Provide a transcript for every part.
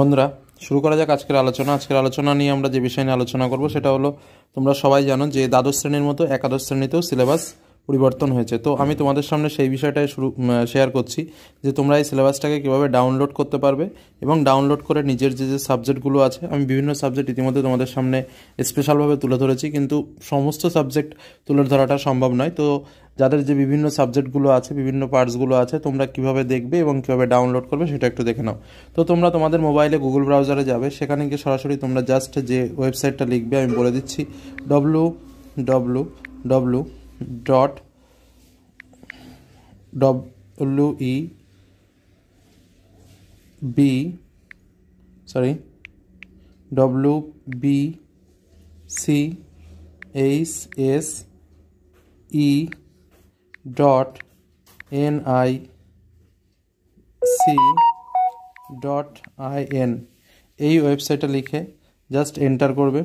বন্ধুরা শুরু করা যাক আজকের আলোচনা আজকের আলোচনা নিয়ে আমরা যে বিষয় নিয়ে আলোচনা করব সেটা হলো তোমরা সবাই জানো যে দ্বাদশ শ্রেণীর মতো একাদশ শ্রেণীতেও সিলেবাস পরিবর্তন হয়েছে তো আমি তোমাদের সামনে সেই বিষয়টাই শুরু শেয়ার করছি যে তোমরা এই সিলেবাসটাকে কীভাবে ডাউনলোড করতে পারবে এবং ডাউনলোড করে নিজের যে যে সাবজেক্টগুলো আছে আমি বিভিন্ন সাবজেক্ট ইতিমধ্যে তোমাদের সামনে স্পেশালভাবে তুলে ধরেছি কিন্তু সমস্ত সাবজেক্ট তুলে ধরাটা সম্ভব নয় তো যাদের যে বিভিন্ন সাবজেক্টগুলো আছে বিভিন্ন পার্টসগুলো আছে তোমরা কিভাবে দেখবে এবং কিভাবে ডাউনলোড করবে সেটা একটু দেখে নাও তো তোমরা তোমাদের মোবাইলে গুগল ব্রাউজারে যাবে সেখানে গিয়ে সরাসরি তোমরা জাস্ট যে ওয়েবসাইটটা লিখবে আমি বলে দিচ্ছি W W W dot W E B sorry W B C H S E dot N I C dot I N এই ওয়েবসাইটে লিখে জাস্ট এন্টার করবে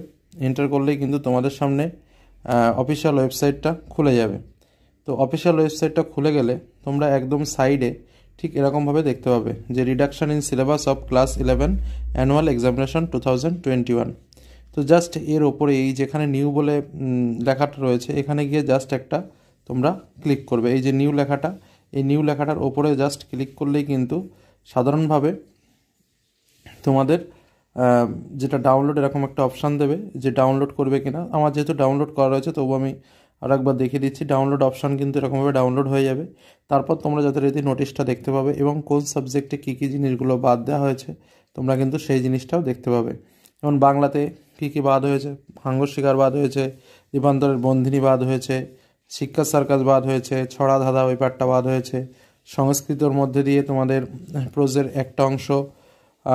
এন্টার করলেই কিন্তু তোমাদের সামনে অফিসিয়াল ওয়েবসাইটটা খুলে যাবে তো অফিসিয়াল ওয়েবসাইটটা খুলে গেলে তোমরা একদম সাইডে ঠিক এরকমভাবে দেখতে পাবে যে reduction in syllabus of class eleven annual examination two thousand twenty one তো জাস্ট এর ওপরে এই যেখানে নিউ বলে লেখাটা রয়েছে এখানে গিয়ে জাস্ট একটা তোমরা ক্লিক করবে এই যে নিউ লেখাটা এই নিউ লেখাটার ওপরে জাস্ট ক্লিক করলেই কিন্তু সাধারণভাবে তোমাদের যেটা ডাউনলোড এরকম একটা অপশান দেবে যে ডাউনলোড করবে কিনা আমার যেহেতু ডাউনলোড করা রয়েছে তবু আমি আর একবার দেখিয়ে দিচ্ছি ডাউনলোড অপশান কিন্তু এরকমভাবে ডাউনলোড হয়ে যাবে তারপর তোমরা যথারীতি নোটিশটা দেখতে পাবে এবং কোন সাবজেক্টে কী কী জিনিসগুলো বাদ দেওয়া হয়েছে তোমরা কিন্তু সেই জিনিসটাও দেখতে পাবে যেমন বাংলাতে কী কী বাদ হয়েছে হাঙ্গর শিকার বাদ হয়েছে দীপান্তরের বন্ধিনী বাদ হয়েছে শিক্ষা সার্কাস বাদ হয়েছে ছড়া ধাঁধা ওই ব্যাপারটা বাদ হয়েছে সংস্কৃতর মধ্যে দিয়ে তোমাদের প্রোজের একটা অংশ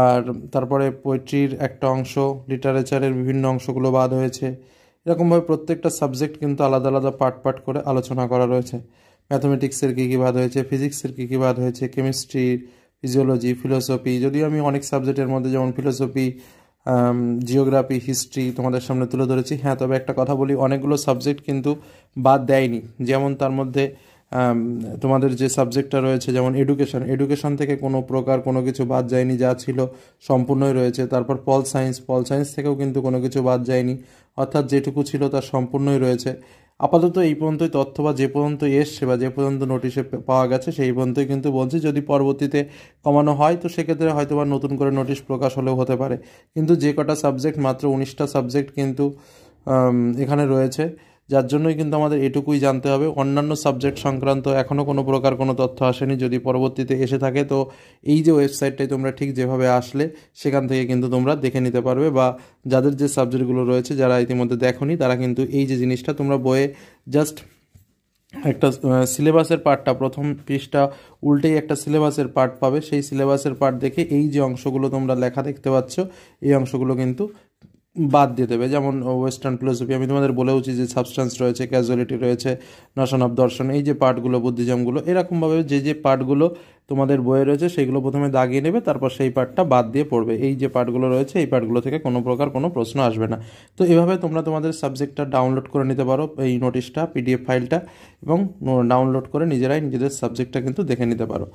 আর তারপরে পোয়েট্রির একটা অংশ লিটারেচারের বিভিন্ন অংশগুলো বাদ হয়েছে এরকমভাবে প্রত্যেকটা সাবজেক্ট কিন্তু আলাদা আলাদা পার্ট পার্ট করে আলোচনা করা রয়েছে ম্যাথমেটিক্সের কী কী বাদ হয়েছে ফিজিক্সের কী কী বাদ হয়েছে কেমিস্ট্রি ফিজিওলজি ফিলোসফি যদিও আমি অনেক সাবজেক্টের মধ্যে যেমন ফিলোসফি জিওগ্রাফি হিস্ট্রি তোমাদের সামনে তুলে ধরেছি হ্যাঁ তবে একটা কথা বলি অনেকগুলো সাবজেক্ট কিন্তু বাদ দেয়নি যেমন তার মধ্যে তোমাদের যে সাবজেক্টটা রয়েছে যেমন এডুকেশন এডুকেশন থেকে কোনো প্রকার কোনো কিছু বাদ যায়নি যা ছিল সম্পূর্ণই রয়েছে তারপর পল সায়েন্স পল সায়েন্স থেকেও কিন্তু কোনো কিছু বাদ যায়নি অর্থাৎ যেটুকু ছিল তার সম্পূর্ণই রয়েছে আপাতত এই পর্যন্তই তথ্য বা যে পর্যন্ত এসছে বা যে পর্যন্ত নোটিশে পাওয়া গেছে সেই পর্যন্তই কিন্তু বলছি যদি পরবর্তীতে কমানো হয় তো সেক্ষেত্রে হয়তো বা নতুন করে নোটিশ প্রকাশ হলেও হতে পারে কিন্তু যে কটা সাবজেক্ট মাত্র উনিশটা সাবজেক্ট কিন্তু এখানে রয়েছে যার জন্যই কিন্তু আমাদের এটুকুই জানতে হবে অন্যান্য সাবজেক্ট সংক্রান্ত এখনও কোনো প্রকার কোনো তথ্য আসেনি যদি পরবর্তীতে এসে থাকে তো এই যে ওয়েবসাইটটাই তোমরা ঠিক যেভাবে আসলে সেখান থেকে কিন্তু তোমরা দেখে নিতে পারবে বা যাদের যে সাবজেক্টগুলো রয়েছে যারা ইতিমধ্যে দেখনি তারা কিন্তু এই যে জিনিসটা তোমরা বইয়ে জাস্ট একটা সিলেবাসের পার্টটা প্রথম পৃষ্ঠা উল্টেই একটা সিলেবাসের পার্ট পাবে সেই সিলেবাসের পার্ট দেখে এই যে অংশগুলো তোমরা লেখা দেখতে পাচ্ছ এই অংশগুলো কিন্তু বাদ দিয়ে দেবে যেমন ওয়েস্টার্ন ফিলোসফি আমি তোমাদের বলেওছি যে সাবস্টান্স রয়েছে ক্যাজুয়ালিটি রয়েছে নশন অফ দর্শন এই যে পার্টগুলো বুদ্ধিজমগুলো এরকমভাবে যে যে পার্টগুলো তোমাদের বইয়ে রয়েছে সেইগুলো প্রথমে দাগিয়ে নেবে তারপর সেই পার্টটা বাদ দিয়ে পড়বে এই যে পার্টগুলো রয়েছে এই পার্টগুলো থেকে কোনো প্রকার কোনো প্রশ্ন আসবে না তো এভাবে তোমরা তোমাদের সাবজেক্টটা ডাউনলোড করে নিতে পারো এই নোটিশটা পিডিএফ ফাইলটা এবং ডাউনলোড করে নিজেরাই নিজেদের সাবজেক্টটা কিন্তু দেখে নিতে পারো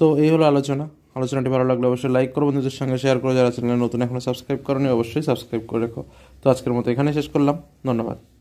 তো এই হলো আলোচনা আলোচনাটি ভালো লাগলে অবশ্যই লাইক করো বন্ধুদের সঙ্গে শেয়ার করে যারা চ্যানেলে নতুন এখনও সাবস্ক্রাইব করেনি অবশ্যই সাবস্ক্রাইব করে রেখো তো আজকের মতো এখানে শেষ করলাম ধন্যবাদ